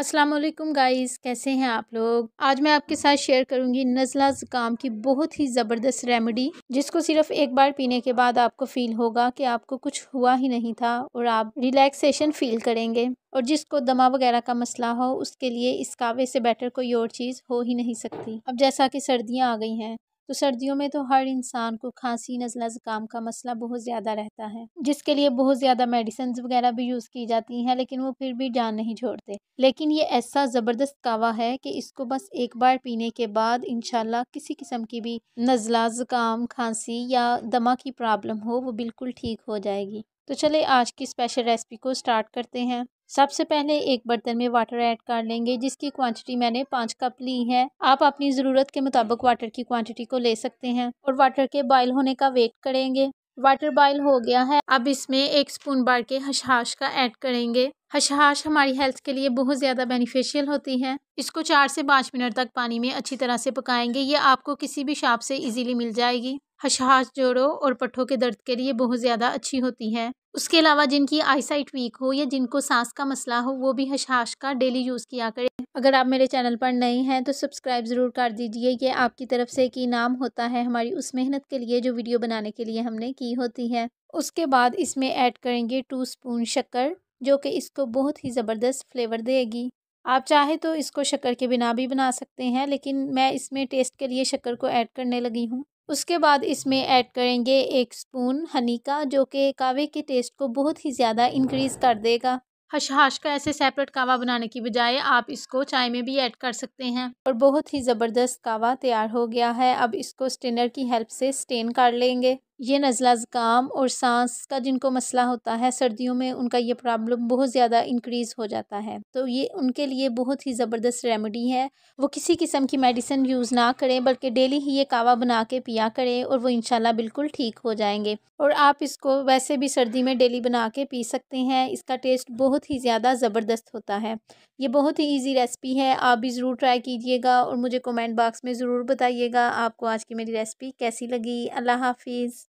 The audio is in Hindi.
अस्सलाम वालेकुम गाइस कैसे हैं आप लोग आज मैं आपके साथ शेयर करूंगी नज़ला ज़ुकाम की बहुत ही ज़बरदस्त रेमेडी जिसको सिर्फ एक बार पीने के बाद आपको फ़ील होगा कि आपको कुछ हुआ ही नहीं था और आप रिलैक्सेशन फ़ील करेंगे और जिसको दमा वगैरह का मसला हो उसके लिए इस कावे से बेटर कोई और चीज़ हो ही नहीं सकती अब जैसा कि सर्दियाँ आ गई हैं तो सर्दियों में तो हर इंसान को खांसी नज़ला ज़ुकाम का मसला बहुत ज़्यादा रहता है जिसके लिए बहुत ज़्यादा मेडिसिन वगैरह भी यूज़ की जाती हैं लेकिन वो फिर भी जान नहीं छोड़ते लेकिन ये ऐसा ज़बरदस्त कावा है कि इसको बस एक बार पीने के बाद इन किसी किस्म की भी नज़ला ज़ुकाम खांसी या दमा की प्रॉब्लम हो वो बिल्कुल ठीक हो जाएगी तो चले आज की स्पेशल रेसिपी को स्टार्ट करते हैं सबसे पहले एक बर्तन में वाटर ऐड कर लेंगे जिसकी क्वांटिटी मैंने पाँच कप ली है आप अपनी ज़रूरत के मुताबिक वाटर की क्वांटिटी को ले सकते हैं और वाटर के बॉयल होने का वेट करेंगे वाटर बॉयल हो गया है अब इसमें एक स्पून बार के हशहाश का ऐड करेंगे हशहाश हमारी हेल्थ के लिए बहुत ज़्यादा बेनिफिशियल होती है इसको चार से पाँच मिनट तक पानी में अच्छी तरह से पकाएंगे ये आपको किसी भी शॉप से इजीली मिल जाएगी हशहाश जोड़ों और पट्ठों के दर्द के लिए बहुत ज़्यादा अच्छी होती है उसके अलावा जिनकी आईसाइट वीक हो या जिनको सांस का मसला हो वो भी हशाश का डेली यूज़ किया करें अगर आप मेरे चैनल पर नए हैं तो सब्सक्राइब ज़रूर कर दीजिए ये आपकी तरफ से एक इनाम होता है हमारी उस मेहनत के लिए जो वीडियो बनाने के लिए हमने की होती है उसके बाद इसमें ऐड करेंगे टू स्पून शक्कर जो कि इसको बहुत ही ज़बरदस्त फ्लेवर देगी आप चाहे तो इसको शक्कर के बिना भी बना सकते हैं लेकिन मैं इसमें टेस्ट के लिए शक्कर को ऐड करने लगी हूँ उसके बाद इसमें ऐड करेंगे एक स्पून हनी का जो कि कावे के टेस्ट को बहुत ही ज़्यादा इंक्रीज़ कर देगा हशहाश का ऐसे सेपरेट कावा बनाने की बजाय आप इसको चाय में भी ऐड कर सकते हैं और बहुत ही ज़बरदस्त कावा तैयार हो गया है अब इसको स्टेनर की हेल्प से स्टेन कर लेंगे ये नज़ला ज़ुकाम और सांस का जिनको मसला होता है सर्दियों में उनका ये प्रॉब्लम बहुत ज़्यादा इंक्रीज़ हो जाता है तो ये उनके लिए बहुत ही ज़बरदस्त रेमेडी है वो किसी किस्म की मेडिसिन यूज़ ना करें बल्कि डेली ही ये कावा बना के पिया करें और वो इनशाला बिल्कुल ठीक हो जाएंगे और आप इसको वैसे भी सर्दी में डेली बना के पी सकते हैं इसका टेस्ट बहुत ही ज़्यादा ज़बरदस्त होता है ये बहुत ही ईजी रेसिपी है आप भी ज़रूर ट्राई कीजिएगा और मुझे कमेंट बॉक्स में ज़रूर बताइएगा आपको आज की मेरी रेसिपी कैसी लगी अल्लाह हाफिज़